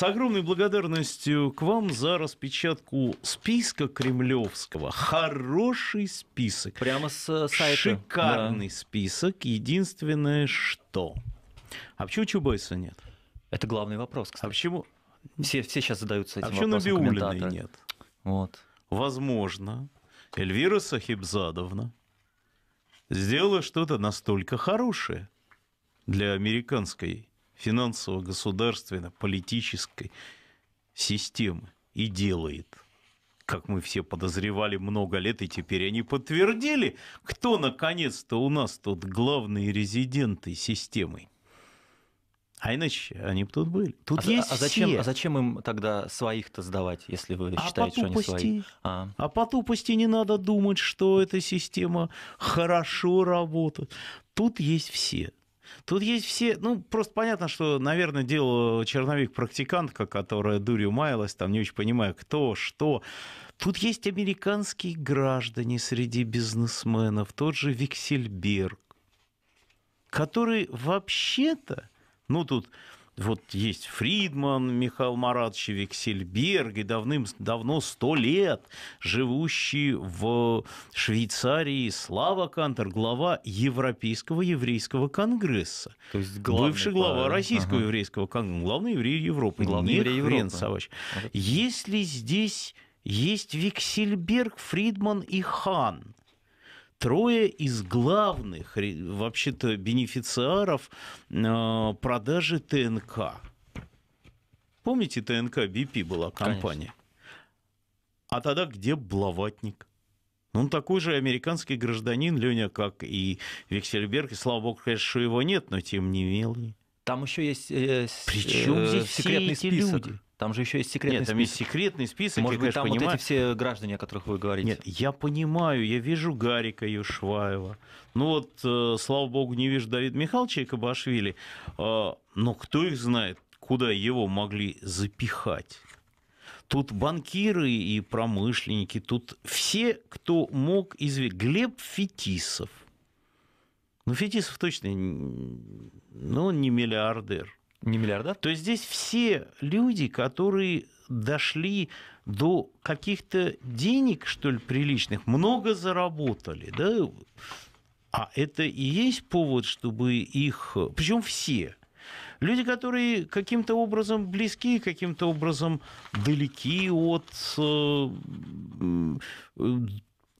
С огромной благодарностью к вам за распечатку списка кремлевского. Хороший список. Прямо с э, сайта. Шикарный да. список. Единственное, что... А почему Чубайса нет? Это главный вопрос, кстати. А почему... Все, все сейчас задаются а этим а вопросом. А почему Набиулиной нет? Вот. Возможно, Эльвира Сахибзадовна сделала что-то настолько хорошее для американской финансово-государственно-политической системы и делает как мы все подозревали много лет, и теперь они подтвердили, кто наконец-то у нас тут главные резиденты системы. А иначе они бы тут были. Тут а, есть а зачем, все. а зачем им тогда своих-то сдавать, если вы а считаете, что они свои? А. а по тупости не надо думать, что эта система хорошо работает. Тут есть все. Тут есть все, ну, просто понятно, что, наверное, дело черновик-практикантка, которая дурью маялась, там не очень понимая, кто, что. Тут есть американские граждане среди бизнесменов, тот же Виксельберг, который вообще-то, ну, тут вот есть Фридман Михаил Маратович Вексельберг, и давным-давно сто лет живущий в Швейцарии Слава Кантер, глава Европейского еврейского конгресса. То есть главный, бывший глава да, Российского ага. еврейского конгресса, главный еврей Европы. Главный еврей Европы. Савач. Если здесь есть Виксельберг, Фридман и Хан – трое из главных вообще-то бенефициаров э, продажи ТНК. Помните, ТНК БП была компания? Конечно. А тогда где Блаватник? Ну, он такой же американский гражданин, Леня, как и Виксельберг. И слава богу, конечно, что его нет, но тем не менее. Там еще есть э, Причем э, здесь секретный список. Люди? Там же еще есть секретный Нет, список. там есть секретный список. Может я, быть, там понимаю. вот эти все граждане, о которых вы говорите. Нет, я понимаю, я вижу Гарика Юшваева. Ну вот, э, слава богу, не вижу Давида Михайловича и Кабашвили. Э, но кто их знает, куда его могли запихать? Тут банкиры и промышленники, тут все, кто мог известить. Глеб Фетисов. Ну, Фетисов точно, ну, он не миллиардер. Не миллиардер? То здесь все люди, которые дошли до каких-то денег, что ли, приличных, много заработали, да? А это и есть повод, чтобы их... Причем все. Люди, которые каким-то образом близки, каким-то образом далеки от э,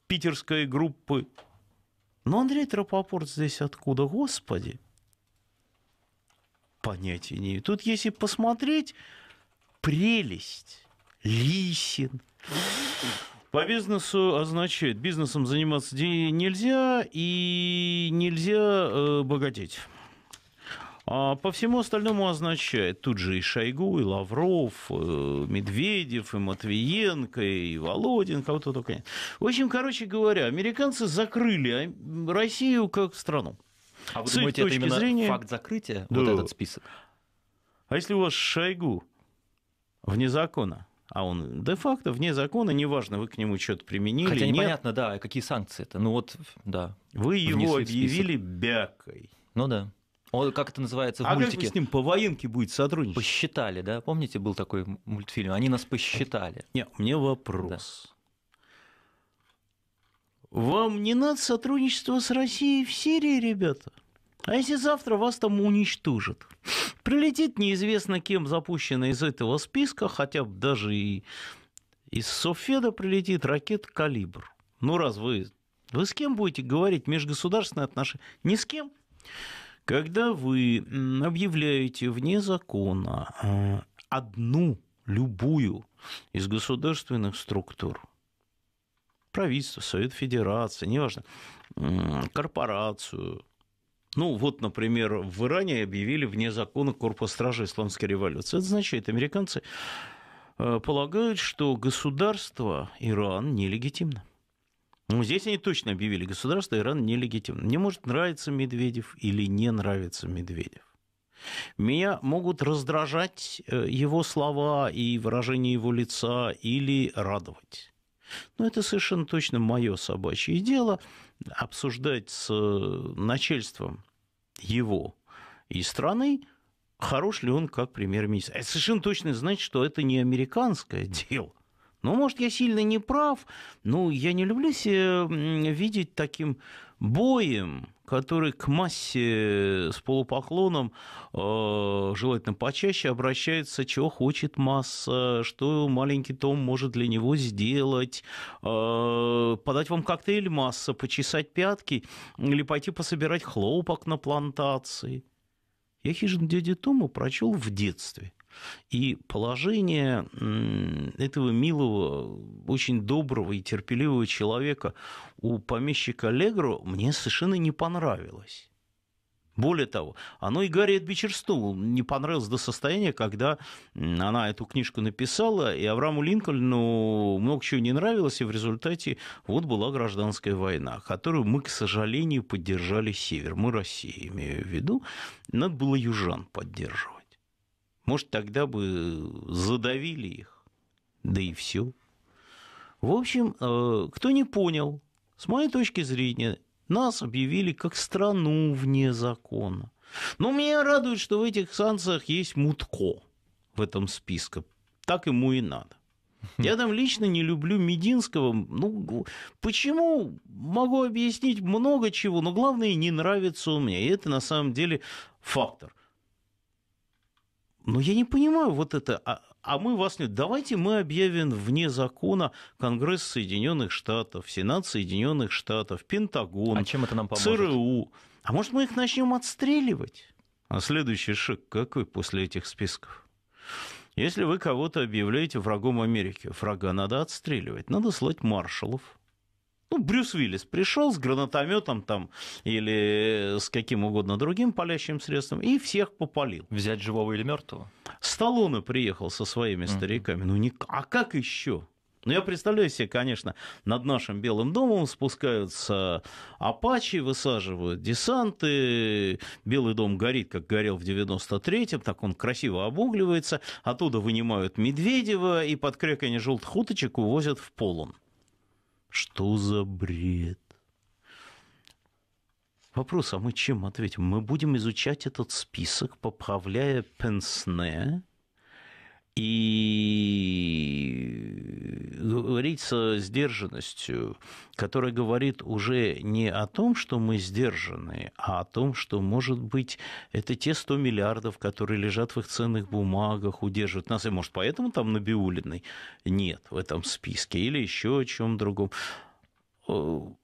питерской группы. Но Андрей Тропопорт здесь откуда? Господи! понятия не имею. Тут, если посмотреть, прелесть, лисин. По бизнесу означает, бизнесом заниматься нельзя и нельзя э, богатеть. А по всему остальному означает тут же и Шойгу, и Лавров, и э, Медведев, и Матвиенко, и Володин, кого-то только нет. В общем, короче говоря, американцы закрыли Россию как страну. А вы с думаете, это именно зрения... факт закрытия, да. вот этот список? А если у вас Шойгу вне закона, а он де-факто вне закона, неважно, вы к нему что-то применили. Хотя непонятно, нет, да, какие санкции это. Ну вот, да. Вы его объявили бякой. Ну да. Он, как это называется в а мультике? А как с ним по военке будет сотрудничать? Посчитали, да? Помните, был такой мультфильм? Они нас посчитали. Нет, мне вопрос. Да. Вам не надо сотрудничество с Россией в Сирии, ребята? А если завтра вас там уничтожат? Прилетит неизвестно кем запущено из этого списка, хотя бы даже и из Софеда прилетит ракет «Калибр». Ну, раз вы... Вы с кем будете говорить межгосударственные отношения? Ни с кем. Когда вы объявляете вне закона э, одну, любую из государственных структур – правительство, Совет Федерации, неважно, корпорацию. Ну, вот, например, в Иране объявили вне закона корпус стражи исламской революции. Это значит, американцы э, полагают, что государство Иран нелегитимно. Ну, здесь они точно объявили, государство Иран нелегитимно. Мне может нравиться Медведев или не нравится Медведев. Меня могут раздражать э, его слова и выражение его лица или радовать. Но это совершенно точно мое собачье дело. Обсуждать с э, начальством его и страны, хорош ли он как премьер-министр. Это совершенно точно значит, что это не американское дело. Ну, может, я сильно не прав, но я не люблю себя видеть таким боем который к массе э, с полупоклоном, э, желательно почаще, обращается, чего хочет масса, что маленький Том может для него сделать, э, подать вам коктейль масса, почесать пятки или пойти пособирать хлопок на плантации. Я хижин дяди Тома прочел в детстве – и положение этого милого, очень доброго и терпеливого человека у помещика Легро мне совершенно не понравилось. Более того, оно и Гарриет Бичерсту не понравилось до состояния, когда она эту книжку написала, и Аврааму Линкольну много чего не нравилось, и в результате вот была гражданская война, которую мы, к сожалению, поддержали Север, мы Россия, имею в виду, надо было южан поддерживать. Может, тогда бы э, задавили их, да и все. В общем, э, кто не понял, с моей точки зрения, нас объявили как страну вне закона. Но меня радует, что в этих санкциях есть Мутко в этом списке. Так ему и надо. Я там лично не люблю Мединского. Ну, почему? Могу объяснить много чего, но главное, не нравится у меня. И это на самом деле фактор. Но я не понимаю вот это. А, а мы вас нет. Давайте мы объявим вне закона Конгресс Соединенных Штатов, Сенат Соединенных Штатов, Пентагон, а чем это нам ЦРУ. А может, мы их начнем отстреливать? А следующий шик какой после этих списков? Если вы кого-то объявляете врагом Америки, врага надо отстреливать, надо слать маршалов, ну, Брюс Уиллис пришел с гранатометом там или э, с каким угодно другим палящим средством и всех попалил. Взять живого или мертвого? Сталлоне приехал со своими стариками. Mm-hmm. Ну, не... а как еще? Ну, я представляю себе, конечно, над нашим Белым домом спускаются апачи, высаживают десанты, Белый дом горит, как горел в 93-м, так он красиво обугливается, оттуда вынимают Медведева и под кряканье желтых уточек увозят в Полон. Что за бред? Вопрос, а мы чем ответим? Мы будем изучать этот список, поправляя пенсне, и говорить с сдержанностью, которая говорит уже не о том, что мы сдержаны, а о том, что, может быть, это те 100 миллиардов, которые лежат в их ценных бумагах, удерживают нас. И, может, поэтому там Набиулиной нет в этом списке или еще о чем другом. Э,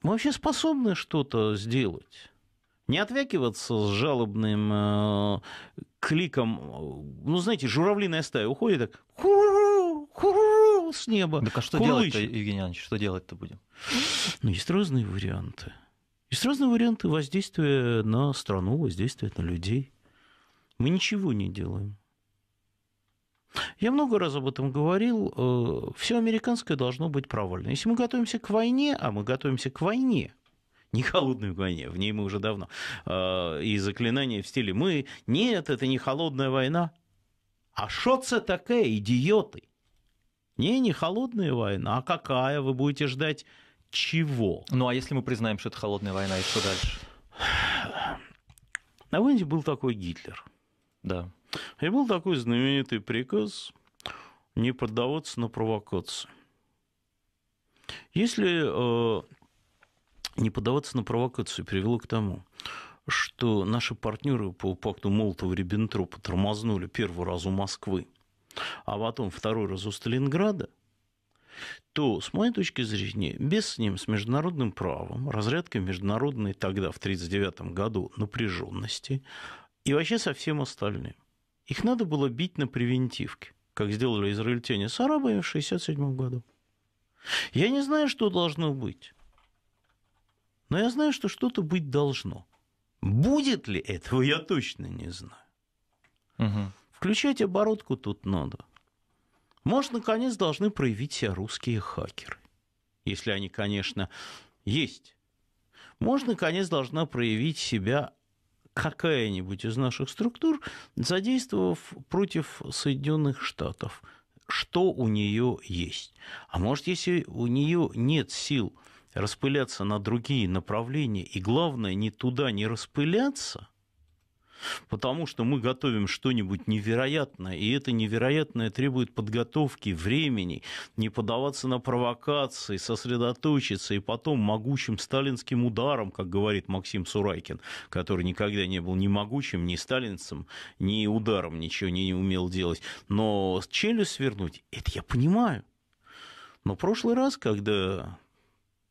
мы вообще способны что-то сделать? Не отвякиваться с жалобным э, кликом, э, ну, знаете, журавлиная стая уходит так, с неба. Так а что делать-то, Евгений Иванович, что делать-то будем? Ну, есть разные варианты. Есть разные варианты воздействия на страну, воздействия на людей. Мы ничего не делаем. Я много раз об этом говорил. Э, Все американское должно быть провально. Если мы готовимся к войне, а мы готовимся к войне – не холодной войне, в ней мы уже давно. Э, и заклинание в стиле «Мы...» Нет, это не холодная война. А что это такая, идиоты? Не, не холодная война, а какая? Вы будете ждать чего? Ну, а если мы признаем, что это холодная война, и что дальше? На войне был такой Гитлер. Да. И был такой знаменитый приказ не поддаваться на провокации Если э, не поддаваться на провокацию привело к тому, что наши партнеры по пакту Молотова-Риббентропа тормознули первый раз у Москвы, а потом второй раз у Сталинграда, то, с моей точки зрения, без с ним, с международным правом, разрядкой международной тогда, в 1939 году, напряженности и вообще со всем остальным, их надо было бить на превентивке, как сделали израильтяне с арабами в 1967 году. Я не знаю, что должно быть. Но я знаю, что что-то быть должно. Будет ли этого, я точно не знаю. Угу. Включать оборотку тут надо. Может, наконец должны проявить себя русские хакеры. Если они, конечно, есть. Может, наконец должна проявить себя какая-нибудь из наших структур, задействовав против Соединенных Штатов, что у нее есть. А может, если у нее нет сил распыляться на другие направления, и главное, не туда не распыляться, потому что мы готовим что-нибудь невероятное, и это невероятное требует подготовки, времени, не поддаваться на провокации, сосредоточиться, и потом могучим сталинским ударом, как говорит Максим Сурайкин, который никогда не был ни могучим, ни сталинцем, ни ударом ничего не умел делать. Но челюсть свернуть, это я понимаю. Но прошлый раз, когда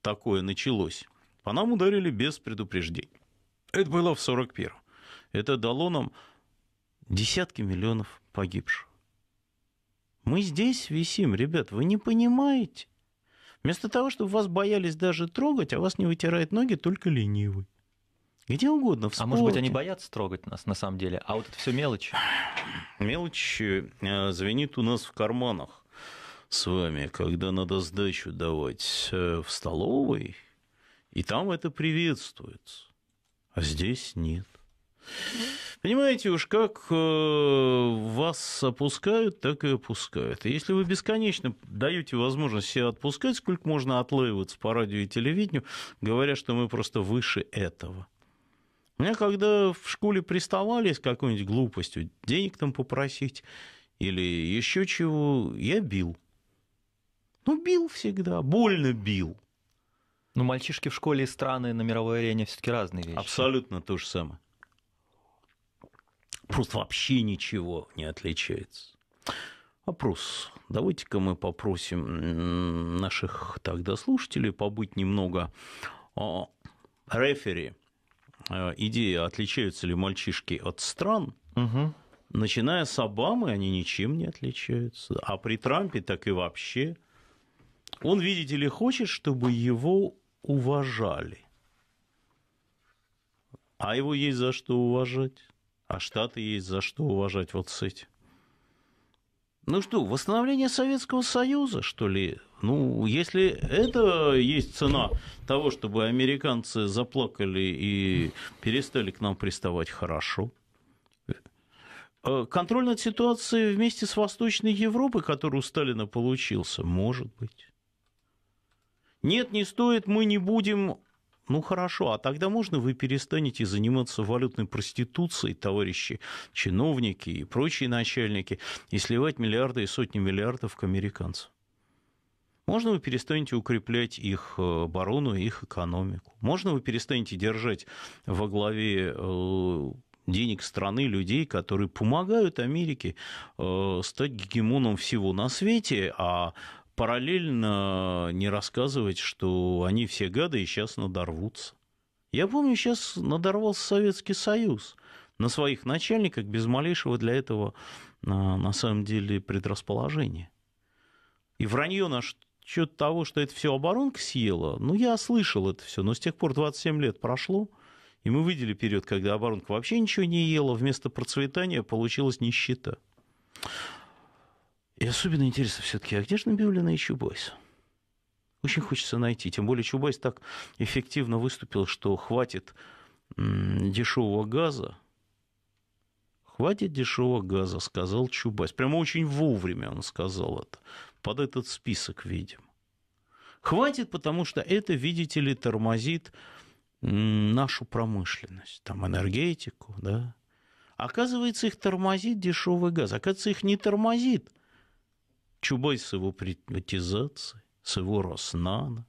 такое началось, по нам ударили без предупреждений. Это было в 41-м. Это дало нам десятки миллионов погибших. Мы здесь висим, ребят, вы не понимаете. Вместо того, чтобы вас боялись даже трогать, а вас не вытирает ноги только ленивый. Где угодно, в спорте. А может быть, они боятся трогать нас на самом деле, а вот это все мелочь. Мелочь э, звенит у нас в карманах с вами, когда надо сдачу давать э, в столовой, и там это приветствуется, а здесь нет. Понимаете, уж как э, вас опускают, так и опускают. И если вы бесконечно даете возможность себя отпускать, сколько можно отлаиваться по радио и телевидению, говоря, что мы просто выше этого. У Меня когда в школе приставали с какой-нибудь глупостью, денег там попросить или еще чего, я бил – ну, бил всегда, больно бил. Но ну, мальчишки в школе и страны на мировой арене все-таки разные вещи. Абсолютно то же самое. Просто вообще ничего не отличается. Опрос. Давайте-ка мы попросим наших тогда слушателей побыть немного о а, рефери. А, Идея, отличаются ли мальчишки от стран. Угу. Начиная с Обамы, они ничем не отличаются. А при Трампе так и вообще. Он, видите ли, хочет, чтобы его уважали. А его есть за что уважать. А Штаты есть за что уважать вот с этим. Ну что, восстановление Советского Союза, что ли? Ну, если это есть цена того, чтобы американцы заплакали и перестали к нам приставать, хорошо. Э, контроль над ситуацией вместе с Восточной Европой, который у Сталина получился, может быть. Нет, не стоит, мы не будем. Ну хорошо, а тогда можно вы перестанете заниматься валютной проституцией, товарищи, чиновники и прочие начальники, и сливать миллиарды и сотни миллиардов к американцам? Можно вы перестанете укреплять их э, оборону и их экономику? Можно вы перестанете держать во главе э, денег страны, людей, которые помогают Америке э, стать гегемоном всего на свете, а параллельно э, не рассказывать, что они все гады и сейчас надорвутся. Я помню, сейчас надорвался Советский Союз на своих начальниках без малейшего для этого э, на самом деле предрасположения. И вранье на счет того, что это все оборонка съела, ну, я слышал это все, но с тех пор 27 лет прошло, и мы видели период, когда оборонка вообще ничего не ела, вместо процветания получилась нищета. И особенно интересно все-таки, а где же Набиулина и Чубайс? Очень хочется найти. Тем более Чубайс так эффективно выступил, что хватит дешевого газа, хватит дешевого газа, сказал Чубайс. Прямо очень вовремя он сказал это. Под этот список, видим. Хватит, потому что это, видите ли, тормозит нашу промышленность, там энергетику, да. Оказывается, их тормозит дешевый газ. Оказывается, их не тормозит Чубой с его приватизацией, с его Роснана,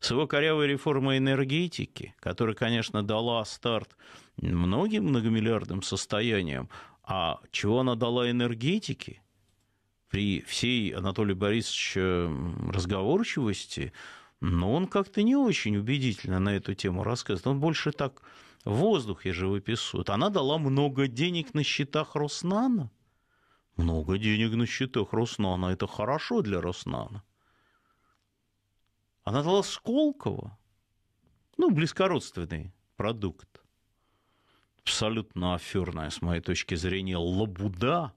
с его корявой реформой энергетики, которая, конечно, дала старт многим многомиллиардным состояниям, а чего она дала энергетике при всей Анатолия Борисовича разговорчивости, но ну, он как-то не очень убедительно на эту тему рассказывает. Он больше так воздух я живописует. Она дала много денег на счетах Роснана – много денег на счетах Роснана. Это хорошо для Роснана. Она дала Сколково. Ну, близкородственный продукт. Абсолютно аферная, с моей точки зрения, лабуда,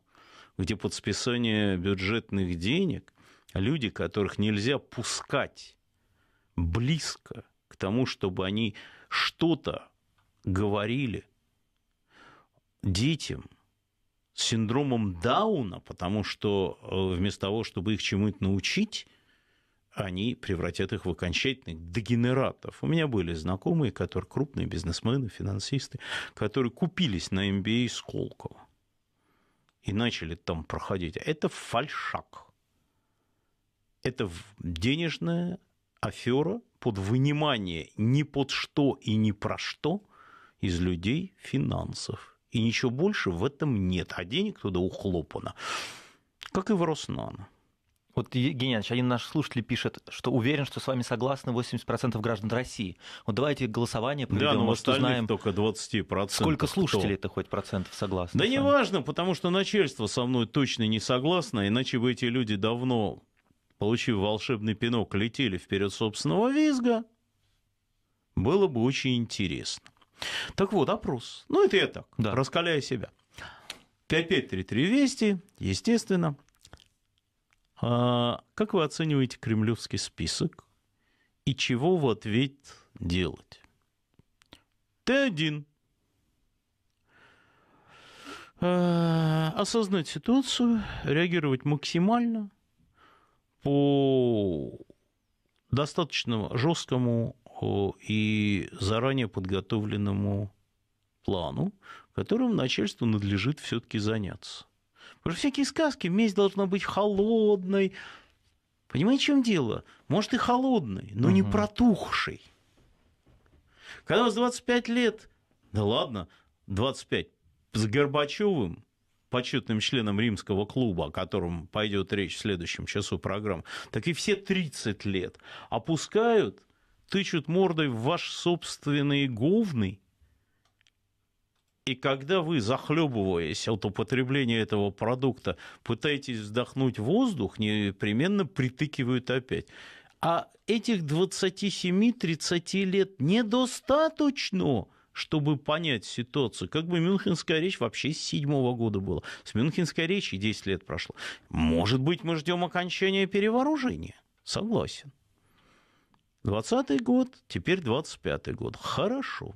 где под списание бюджетных денег люди, которых нельзя пускать близко к тому, чтобы они что-то говорили детям – синдромом Дауна, потому что э, вместо того, чтобы их чему то научить, они превратят их в окончательных дегенератов. У меня были знакомые, которые крупные бизнесмены, финансисты, которые купились на MBA а Сколково и начали там проходить. Это фальшак. Это денежная афера под вынимание ни под что и ни про что из людей финансов. И ничего больше в этом нет. А денег туда ухлопано. Как и в Роснано. Вот, Евгений один наш слушатель пишет, что уверен, что с вами согласны 80% граждан России. Вот давайте голосование проведем, да, но может, узнаем. только 20%. Сколько слушателей это хоть процентов согласны? Да неважно, потому что начальство со мной точно не согласно, иначе бы эти люди давно, получив волшебный пинок, летели вперед собственного визга. Было бы очень интересно. Так вот, опрос. Ну, это я так, да. раскаляя себя. 5533 Вести, естественно. А как вы оцениваете кремлевский список и чего в ответ делать? Т1. А, осознать ситуацию, реагировать максимально по достаточно жесткому и заранее подготовленному плану, которым начальству надлежит все-таки заняться. Потому что всякие сказки, месть должна быть холодной. Понимаете, в чем дело? Может, и холодной, но угу. не протухшей. Когда у вас 25 лет, да ладно, 25, с Горбачевым, почетным членом римского клуба, о котором пойдет речь в следующем часу программы, так и все 30 лет опускают тычут мордой в ваш собственный говный, и когда вы, захлебываясь от употребления этого продукта, пытаетесь вздохнуть воздух, непременно притыкивают опять. А этих 27-30 лет недостаточно, чтобы понять ситуацию. Как бы Мюнхенская речь вообще с седьмого года была. С Мюнхенской речи 10 лет прошло. Может быть, мы ждем окончания перевооружения? Согласен. 20 год, теперь 25 год. Хорошо.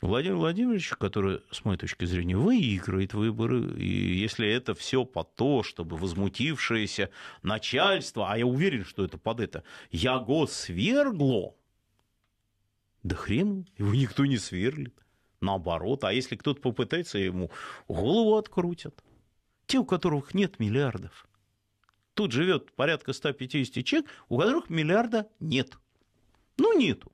Владимир Владимирович, который, с моей точки зрения, выиграет выборы, и если это все по то, чтобы возмутившееся начальство, а я уверен, что это под это, я год свергло, да хрен, его никто не сверлит. Наоборот, а если кто-то попытается, ему голову открутят. Те, у которых нет миллиардов. Тут живет порядка 150 человек, у которых миллиарда нет. Ну, нету.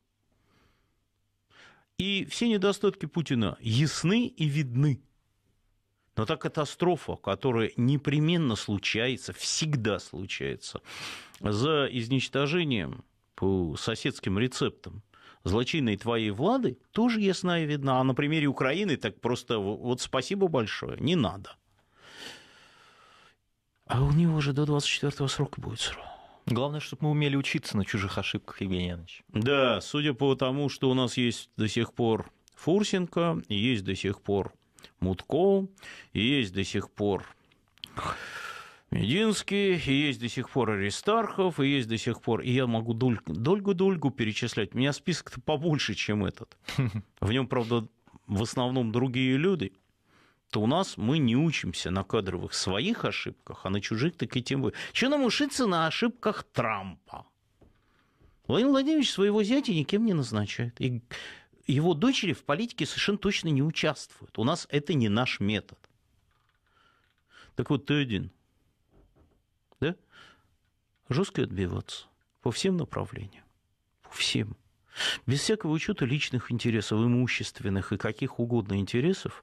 И все недостатки Путина ясны и видны. Но та катастрофа, которая непременно случается, всегда случается, за изничтожением по соседским рецептам злочинной твоей влады, тоже ясна и видна. А на примере Украины так просто вот спасибо большое, не надо. А у него уже до 24-го срока будет срок. Главное, чтобы мы умели учиться на чужих ошибках, Евгений Янович. Да, судя по тому, что у нас есть до сих пор Фурсенко, есть до сих пор Мутко, есть до сих пор Мединский, есть до сих пор Аристархов, и есть до сих пор... И я могу дольгу-дольгу перечислять. У меня список-то побольше, чем этот. В нем, правда, в основном другие люди то у нас мы не учимся на кадровых своих ошибках, а на чужих так и тем более. Че нам ушиться на ошибках Трампа? Владимир Владимирович своего зятя никем не назначает. И его дочери в политике совершенно точно не участвуют. У нас это не наш метод. Так вот, ты один. Да? Жестко отбиваться. По всем направлениям. По всем. Без всякого учета личных интересов, имущественных и каких угодно интересов,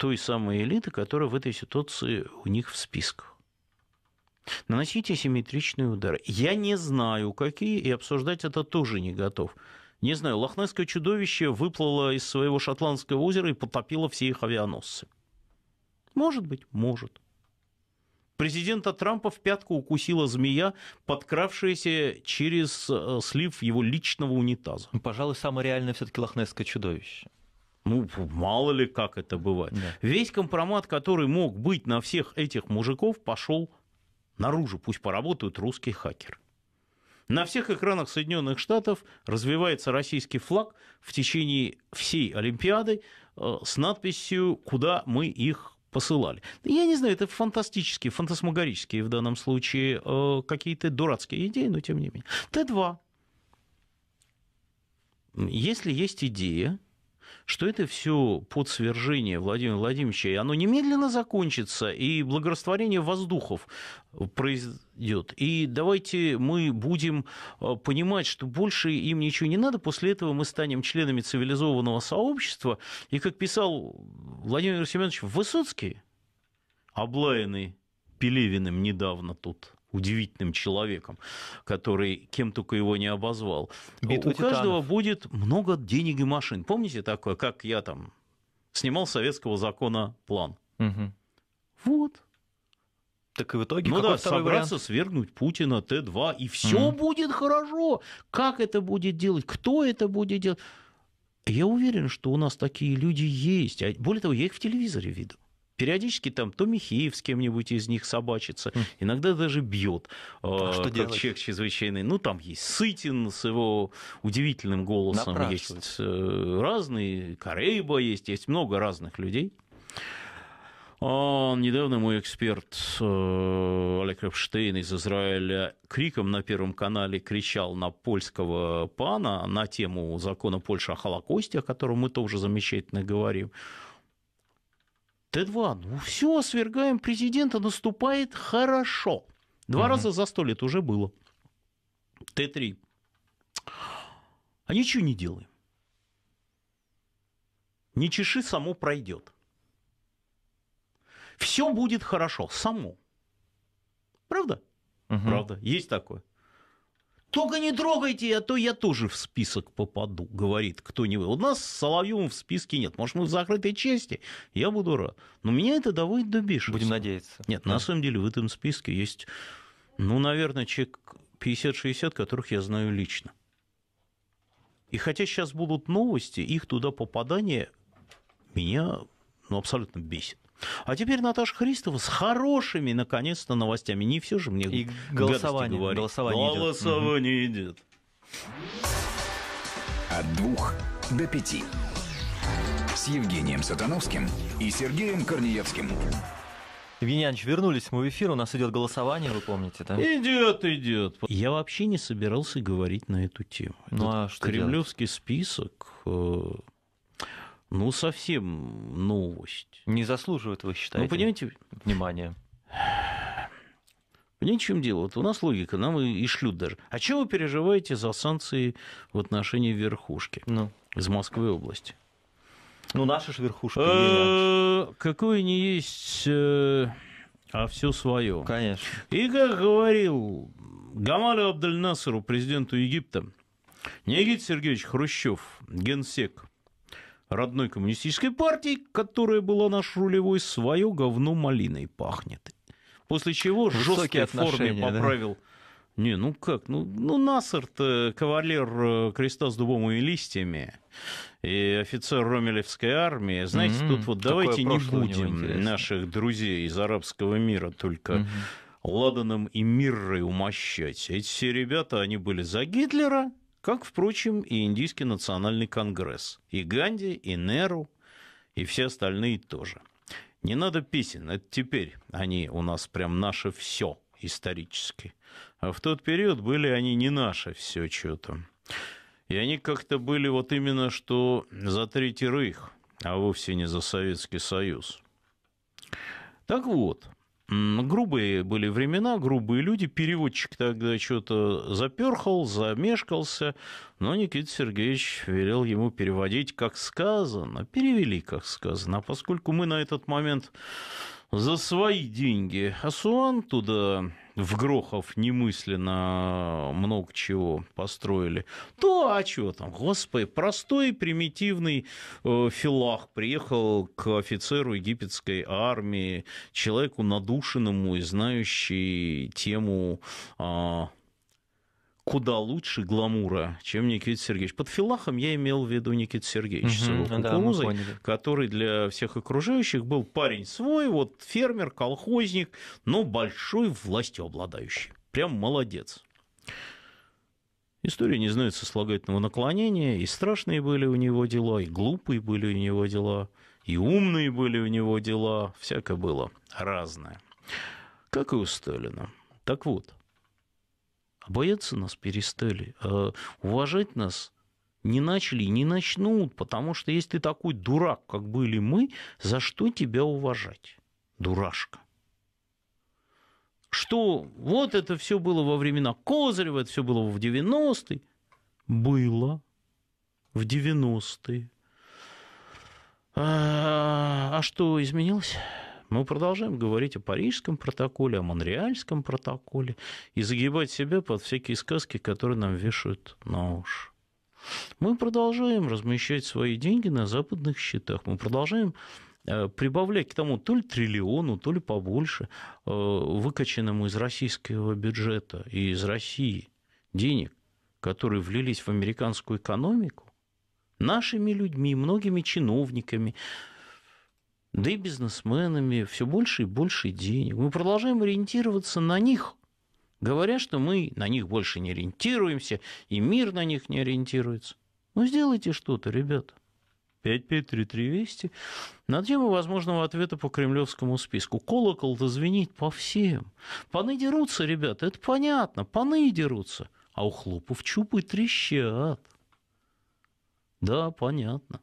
той самой элиты, которая в этой ситуации у них в списках. Наносите симметричные удары. Я не знаю, какие, и обсуждать это тоже не готов. Не знаю, лохнесское чудовище выплыло из своего шотландского озера и потопило все их авианосцы. Может быть, может. Президента Трампа в пятку укусила змея, подкравшаяся через э, слив его личного унитаза. Ну, пожалуй, самое реальное все-таки лохнесское чудовище. Ну, мало ли как это бывает. Да. Весь компромат, который мог быть на всех этих мужиков, пошел наружу. Пусть поработают русские хакеры. На всех экранах Соединенных Штатов развивается российский флаг в течение всей Олимпиады э, с надписью «Куда мы их посылали. Я не знаю, это фантастические, фантасмагорические в данном случае э, какие-то дурацкие идеи, но тем не менее. Т2. Если есть идея, что это все под свержение Владимира Владимировича, и оно немедленно закончится, и благорастворение воздухов произойдет. И давайте мы будем э, понимать, что больше им ничего не надо, после этого мы станем членами цивилизованного сообщества, и, как писал Владимир Семенович Высоцкий, облаянный Пелевиным недавно тут – удивительным человеком, который кем только его не обозвал. Битва у титанов. каждого будет много денег и машин. Помните такое, как я там снимал советского закона план? Угу. Вот. Так и в итоге ну да, собраться вариант? свергнуть Путина Т2 и все угу. будет хорошо. Как это будет делать? Кто это будет делать? Я уверен, что у нас такие люди есть. А более того, я их в телевизоре видел периодически там то Михеев с кем-нибудь из них собачится, хм. иногда даже бьет. Э, а что как делать? человек чрезвычайный. Ну, там есть Сытин с его удивительным голосом, есть э, разные, Корейба есть, есть много разных людей. А недавно мой эксперт э, Олег Репштейн из Израиля криком на Первом канале кричал на польского пана на тему закона Польши о Холокосте, о котором мы тоже замечательно говорим. Т-2, ну все, свергаем президента, наступает хорошо. Два угу. раза за сто лет уже было. Т-3. А ничего не делаем. Не чеши, само пройдет. Все будет хорошо, само. Правда? Угу. Правда, есть такое. Только не трогайте, а то я тоже в список попаду, говорит кто-нибудь. У нас с Соловьевым в списке нет. Может, мы в закрытой части? Я буду рад. Но меня это доводит до бешенства. Будем надеяться. Нет, да. на самом деле в этом списке есть, ну, наверное, человек 50-60, которых я знаю лично. И хотя сейчас будут новости, их туда попадание меня ну, абсолютно бесит. А теперь Наташа Христова с хорошими, наконец-то, новостями. Не все же мне И голосование, говорить. голосование, голосование идет. идет. От двух до пяти. С Евгением Сатановским и Сергеем Корнеевским. Евгений Ильич, вернулись мы в эфир, у нас идет голосование, вы помните, да? Идет, идет. Я вообще не собирался говорить на эту тему. Ну, Этот а что кремлевский делать? список э, ну, совсем новость. Не заслуживает, вы считаете? Ну, понимаете... Внимание. Понимаете, в чем дело? Вот у нас логика, нам и, и шлют даже. А чего вы переживаете за санкции в отношении верхушки ну. из Москвы области? Ну, наша же верхушки. Э, Какое не есть, э, а все свое. Конечно. И как говорил Гамалю Абдельнасеру, президенту Египта, не Сергеевич Хрущев, генсек родной коммунистической партии, которая была наш рулевой, свое говно малиной пахнет. После чего жесткие отношения поправил. Да? Не, ну как, ну, ну Насар-то кавалер э, креста с дубом и листьями и офицер Ромелевской армии. Знаете, mm-hmm. тут вот давайте не будем наших друзей из арабского мира только mm-hmm. Ладаном и Миррой умощать. Эти все ребята, они были за Гитлера, как, впрочем, и Индийский национальный конгресс. И Ганди, и Неру, и все остальные тоже. Не надо песен, это теперь они у нас прям наше все исторически. А в тот период были они не наше все что-то. И они как-то были вот именно что за Третий Рейх, а вовсе не за Советский Союз. Так вот, грубые были времена, грубые люди. Переводчик тогда что-то заперхал, замешкался, но Никита Сергеевич велел ему переводить, как сказано. Перевели, как сказано. А поскольку мы на этот момент за свои деньги. Асуан туда в Грохов немысленно много чего построили. То, а чего там, господи, простой примитивный э, филах приехал к офицеру египетской армии, человеку надушенному и знающий тему э, куда лучше гламура, чем Никита Сергеевич. Под филахом я имел в виду Никита Сергеевича, угу, с его кукурузой, да, который для всех окружающих был парень свой, вот фермер, колхозник, но большой властью обладающий. Прям молодец. История не знает сослагательного наклонения, и страшные были у него дела, и глупые были у него дела, и умные были у него дела, всякое было разное. Как и у Сталина. Так вот, Бояться нас перестали. Э, уважать нас не начали не начнут, потому что если ты такой дурак, как были мы, за что тебя уважать, дурашка? Что вот это все было во времена Козырева, это все было в 90-е. Было в 90-е. А, а что изменилось? Мы продолжаем говорить о парижском протоколе, о монреальском протоколе и загибать себя под всякие сказки, которые нам вешают на уши. Мы продолжаем размещать свои деньги на западных счетах. Мы продолжаем э, прибавлять к тому то ли триллиону, то ли побольше, э, выкачанному из российского бюджета и из России денег, которые влились в американскую экономику, нашими людьми, многими чиновниками, да и бизнесменами все больше и больше денег. Мы продолжаем ориентироваться на них, говоря, что мы на них больше не ориентируемся, и мир на них не ориентируется. Ну, сделайте что-то, ребята. 553320 на тему возможного ответа по кремлевскому списку. Колокол-то по всем. Паны дерутся, ребята, это понятно, паны дерутся. А у хлопов чупы трещат. Да, понятно,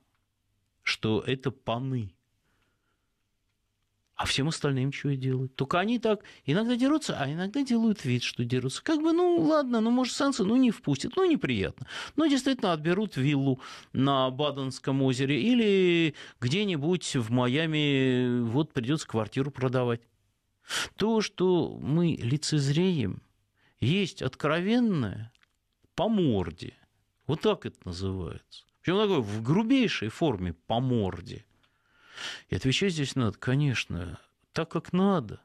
что это паны. А всем остальным чего делать? Только они так иногда дерутся, а иногда делают вид, что дерутся. Как бы, ну ладно, ну может санкции, ну не впустят, ну неприятно. Но ну, действительно отберут виллу на Баденском озере или где-нибудь в Майами вот придется квартиру продавать. То, что мы лицезреем, есть откровенное по морде. Вот так это называется. Причем такой в грубейшей форме по морде. И отвечать здесь надо, конечно, так, как надо,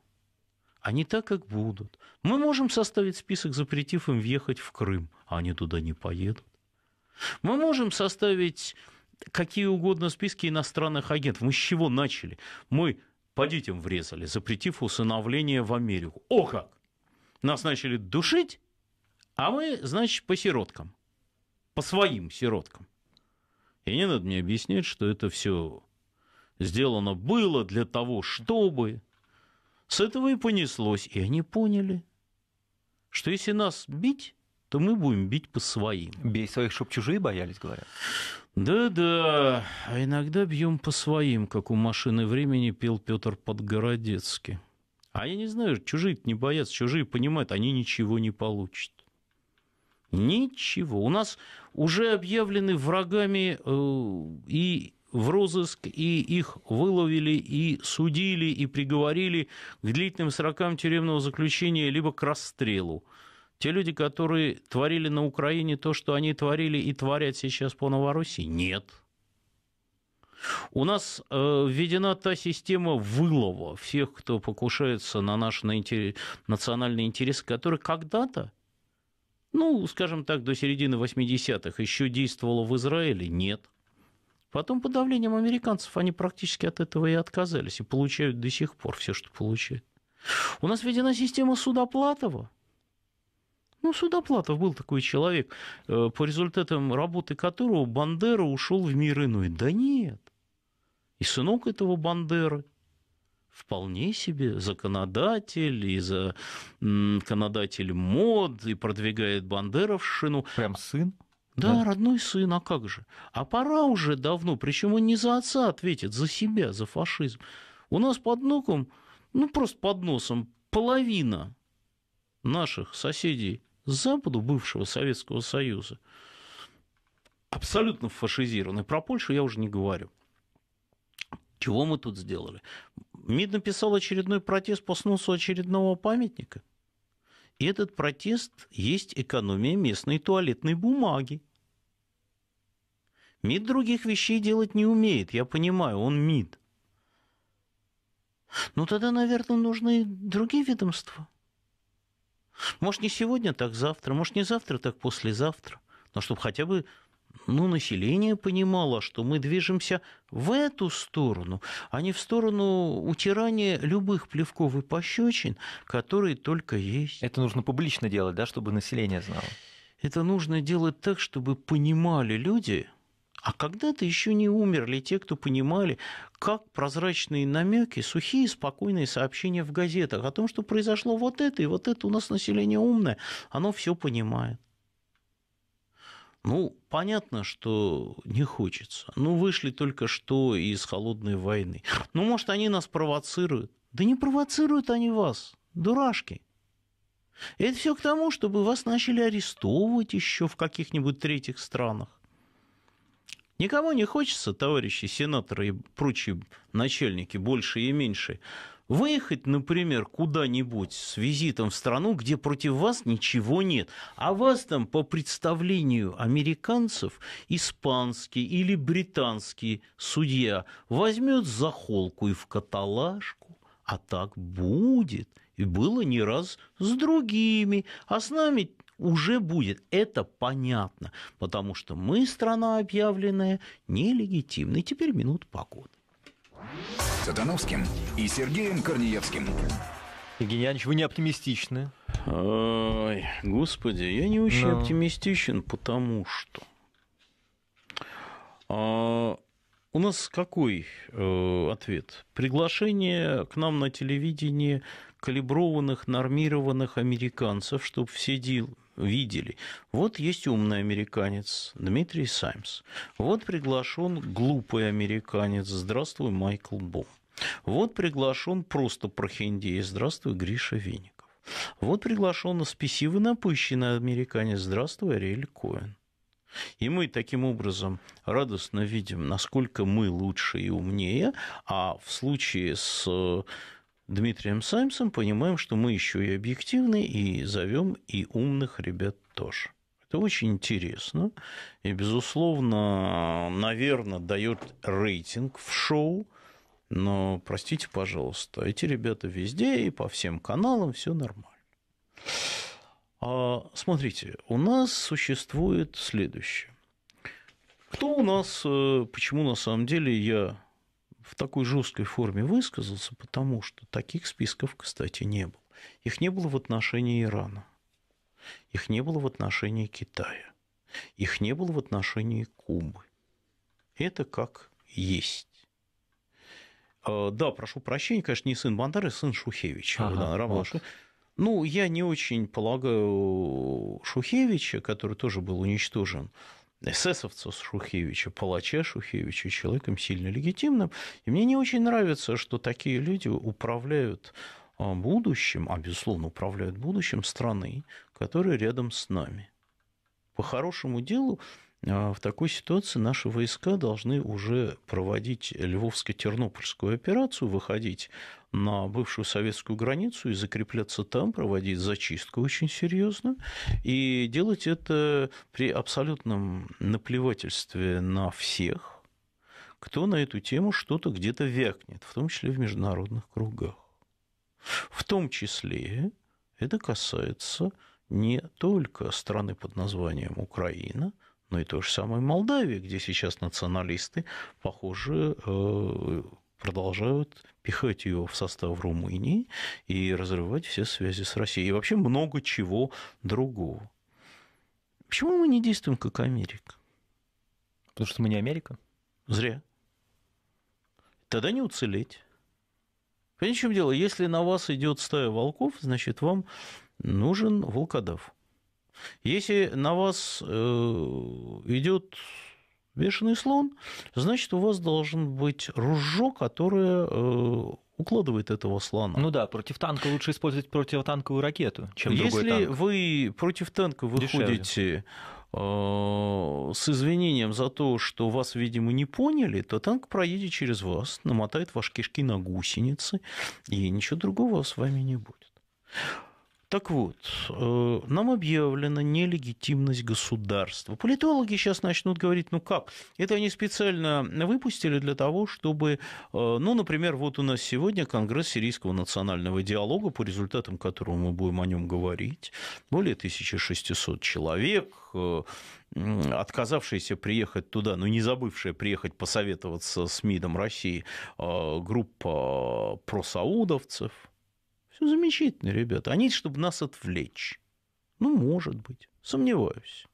а не так, как будут. Мы можем составить список, запретив им въехать в Крым, а они туда не поедут. Мы можем составить какие угодно списки иностранных агентов. Мы с чего начали? Мы по детям врезали, запретив усыновление в Америку. О как! Нас начали душить, а мы, значит, по сироткам. По своим сироткам. И не надо мне объяснять, что это все сделано было для того, чтобы. С этого и понеслось. И они поняли, что если нас бить, то мы будем бить по своим. Бей своих, чтоб чужие боялись, говорят. Да-да, а иногда бьем по своим, как у машины времени пел Петр Подгородецкий. А я не знаю, чужие не боятся, чужие понимают, они ничего не получат. Ничего. У нас уже объявлены врагами э, и в розыск, и их выловили, и судили, и приговорили к длительным срокам тюремного заключения, либо к расстрелу. Те люди, которые творили на Украине то, что они творили и творят сейчас по Новороссии, нет. У нас э, введена та система вылова всех, кто покушается на наш на интерес, национальный интерес, который когда-то, ну, скажем так, до середины 80-х еще действовало в Израиле, нет. Потом под давлением американцев они практически от этого и отказались, и получают до сих пор все, что получают. У нас введена система Судоплатова. Ну, Судоплатов был такой человек, э, по результатам работы которого Бандера ушел в мир иной. Да нет. И сынок этого Бандеры вполне себе законодатель, и законодатель мод, и продвигает Бандера в шину. Прям сын? Да, да, родной сын, а как же? А пора уже давно, причем он не за отца ответит, за себя, за фашизм. У нас под ноком, ну просто под носом, половина наших соседей с западу бывшего Советского Союза абсолютно фашизированы. Про Польшу я уже не говорю. Чего мы тут сделали? МИД написал очередной протест по сносу очередного памятника – этот протест есть экономия местной туалетной бумаги. МИД других вещей делать не умеет, я понимаю, он МИД. Ну тогда, наверное, нужны другие ведомства. Может, не сегодня, так завтра, может, не завтра, так послезавтра. Но чтобы хотя бы но ну, население понимало, что мы движемся в эту сторону, а не в сторону утирания любых плевков и пощечин, которые только есть. Это нужно публично делать, да, чтобы население знало? Это нужно делать так, чтобы понимали люди, а когда-то еще не умерли те, кто понимали, как прозрачные намеки, сухие, спокойные сообщения в газетах о том, что произошло вот это, и вот это у нас население умное, оно все понимает. Ну, понятно, что не хочется. Ну, вышли только что из холодной войны. Ну, может, они нас провоцируют. Да не провоцируют они вас, дурашки. Это все к тому, чтобы вас начали арестовывать еще в каких-нибудь третьих странах. Никому не хочется, товарищи сенаторы и прочие начальники, большие и меньшие. Выехать, например, куда-нибудь с визитом в страну, где против вас ничего нет, а вас там по представлению американцев испанский или британский судья возьмет за холку и в каталажку, а так будет. И было не раз с другими, а с нами уже будет. Это понятно, потому что мы страна объявленная нелегитимной. Теперь минут погоды. Сатановским и Сергеем Корнеевским. Евгений Янович, вы не оптимистичны. Ой, господи, я не очень Но... оптимистичен, потому что... А, у нас какой э, ответ? Приглашение к нам на телевидение калиброванных, нормированных американцев, чтобы все дел, видели. Вот есть умный американец Дмитрий Саймс. Вот приглашен глупый американец. Здравствуй, Майкл Бом. Вот приглашен просто прохиндей. Здравствуй, Гриша Веников. Вот приглашен спесивый напыщенный американец. Здравствуй, Ариэль Коэн. И мы таким образом радостно видим, насколько мы лучше и умнее, а в случае с э, Дмитрием Саймсом понимаем, что мы еще и объективны, и зовем и умных ребят тоже. Это очень интересно и, безусловно, наверное, дает рейтинг в шоу, но, простите, пожалуйста, эти ребята везде и по всем каналам все нормально. А, смотрите, у нас существует следующее. Кто у нас, э, почему на самом деле я в такой жесткой форме высказался, потому что таких списков, кстати, не было. Их не было в отношении Ирана, их не было в отношении Китая, их не было в отношении Кубы. Это как есть. А, да, прошу прощения, конечно, не сын Бандары, а сын Шухевича. Ага, да, вот. Ну, я не очень полагаю Шухевича, который тоже был уничтожен эсэсовца Шухевича, палача Шухевича, человеком сильно легитимным. И мне не очень нравится, что такие люди управляют а, будущим, а, безусловно, управляют будущим страны, которая рядом с нами. По хорошему делу а в такой ситуации наши войска должны уже проводить Львовско-Тернопольскую операцию, выходить на бывшую советскую границу и закрепляться там, проводить зачистку очень серьезно. И делать это при абсолютном наплевательстве на всех, кто на эту тему что-то где-то вякнет, в том числе в международных кругах. В том числе это касается не только страны под названием Украина – ну и то же самое в Молдавии, где сейчас националисты, похоже, э, продолжают пихать ее в состав Румынии и разрывать все связи с Россией. И вообще много чего другого. Почему мы не действуем как Америка? Потому что мы не Америка. Зря. Тогда не уцелеть. Понимаете, в чем дело? Если на вас идет стая волков, значит, вам нужен волкодав. Если на вас э, идет бешеный слон, значит, у вас должен быть ружье, которое э, укладывает этого слона. Ну да, против танка лучше использовать противотанковую ракету, чем Если другой танк. Если вы против танка выходите э, с извинением за то, что вас, видимо, не поняли, то танк проедет через вас, намотает ваши кишки на гусеницы, и ничего другого с вами не будет. Так вот, э, нам объявлена нелегитимность государства. Политологи сейчас начнут говорить, ну как, это они специально выпустили для того, чтобы, э, ну, например, вот у нас сегодня Конгресс сирийского национального диалога, по результатам которого мы будем о нем говорить, более 1600 человек, э, отказавшиеся приехать туда, но ну, не забывшие приехать посоветоваться с МИДом России группа просаудовцев – все замечательно, ребята. Они, чтобы нас отвлечь. Ну, может быть. Сомневаюсь.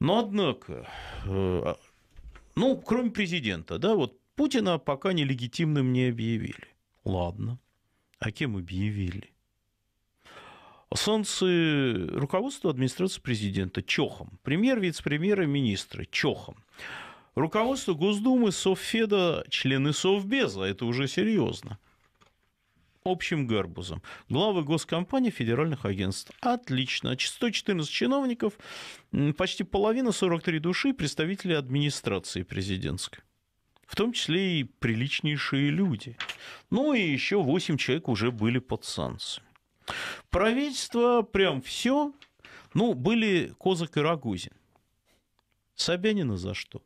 Но, однако, э, а, ну, кроме президента, да, вот Путина пока нелегитимным не объявили. Ладно. А кем объявили? Солнце руководство администрации президента Чохом, премьер, вице-премьер и министры Чохом. Руководство Госдумы, Совфеда, члены Совбеза, это уже серьезно общим гарбузом. Главы госкомпаний федеральных агентств. Отлично. От 114 чиновников, почти половина, 43 души, представители администрации президентской. В том числе и приличнейшие люди. Ну и еще 8 человек уже были под санкциями. Правительство прям все. Ну, были Козак и Рогозин. Собянина за что?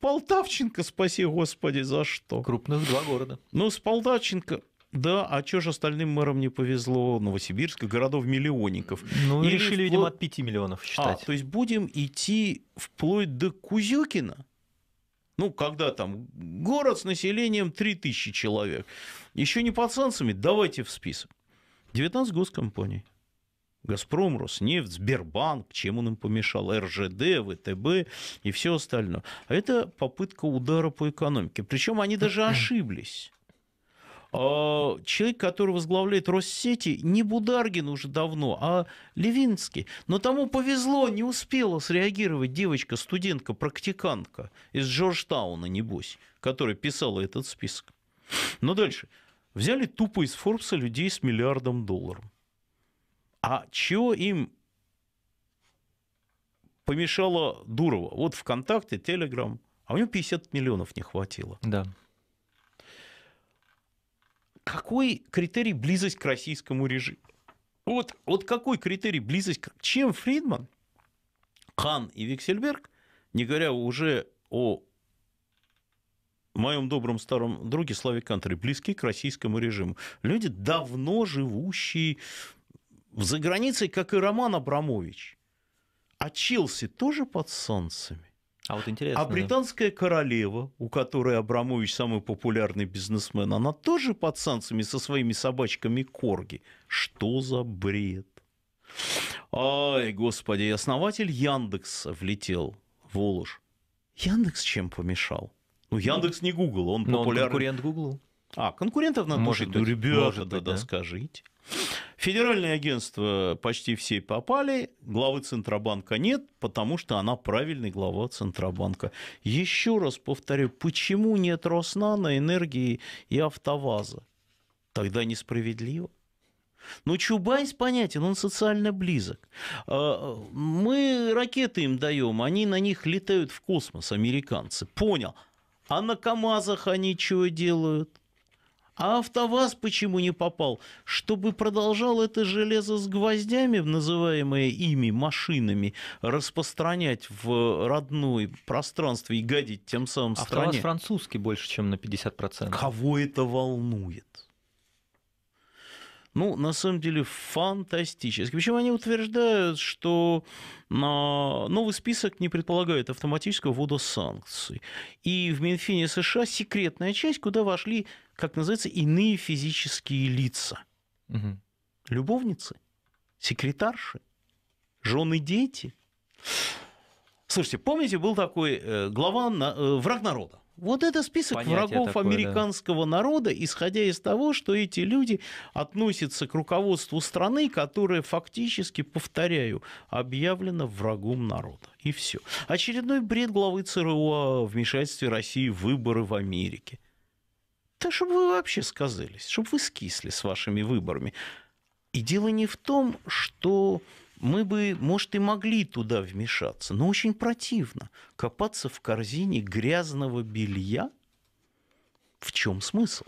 Полтавченко, спаси господи, за что? Крупных два города. Ну, с Полтавченко да, а чё же остальным мэрам не повезло? Новосибирск, городов-миллионников. Ну, и решили, впло... видимо, от 5 миллионов а, считать. А, то есть будем идти вплоть до Кузюкина? Ну, когда там город с населением 3000 человек. Еще не пацанцами, давайте в список. 19 госкомпаний. Газпром, Роснефть, Сбербанк, чем он им помешал, РЖД, ВТБ и все остальное. А это попытка удара по экономике. Причем они даже ошиблись. А, человек, который возглавляет Россети, не Бударгин уже давно, а Левинский. Но тому повезло, не успела среагировать девочка, студентка, практикантка из Джорджтауна, небось, которая писала этот список. Но дальше. Взяли тупо из Форбса людей с миллиардом долларов. А чего им помешало Дурова? Вот ВКонтакте, Телеграм, а у него 50 миллионов не хватило. Да какой критерий близость к российскому режиму? Вот, вот какой критерий близость? К... Чем Фридман, Кан и Виксельберг, не говоря уже о моем добром старом друге Славе Кантере, близки к российскому режиму. Люди, давно живущие за границей, как и Роман Абрамович. А Челси тоже под солнцами? А вот а интересно. А британская да. королева, у которой Абрамович самый популярный бизнесмен, она тоже под санкциями со своими собачками корги. Что за бред? Ай, господи, основатель Яндекса влетел в Олуш. Яндекс чем помешал? Ну, ну, Яндекс не Google, он популярный. Он конкурент Google. А, конкурентов надо может быть, Ну, ребята, может быть, тогда да. скажите. Федеральные агентства почти все попали, главы Центробанка нет, потому что она правильный глава Центробанка. Еще раз повторю, почему нет Роснана, энергии и АвтоВАЗа? Тогда несправедливо. Но ну, Чубайс понятен, он социально близок. А, мы ракеты им даем, они на них летают в космос, американцы. Понял. А на КАМАЗах они чего делают? А АвтоВАЗ почему не попал? Чтобы продолжал это железо с гвоздями, называемое ими машинами, распространять в родной пространстве и гадить тем самым АвтоВАЗ стране. АвтоВАЗ французский больше, чем на 50%. Кого это волнует? ну, на самом деле, фантастически. Причем они утверждают, что а, новый список не предполагает автоматического ввода санкций. И в Минфине США секретная часть, куда вошли, как называется, иные физические лица. Угу. Любовницы, секретарши, жены, дети. Слушайте, помните, был такой э, глава э, «Враг народа». Вот это список Понятие врагов такое, американского да. народа, исходя из того, что эти люди относятся к руководству страны, которая фактически, повторяю, объявлена врагом народа. И все. Очередной бред главы ЦРУ о вмешательстве России в выборы в Америке. Да чтобы вы вообще сказались, чтобы вы скисли с вашими выборами. И дело не в том, что мы бы, может, и могли туда вмешаться, но очень противно копаться в корзине грязного белья. В чем смысл?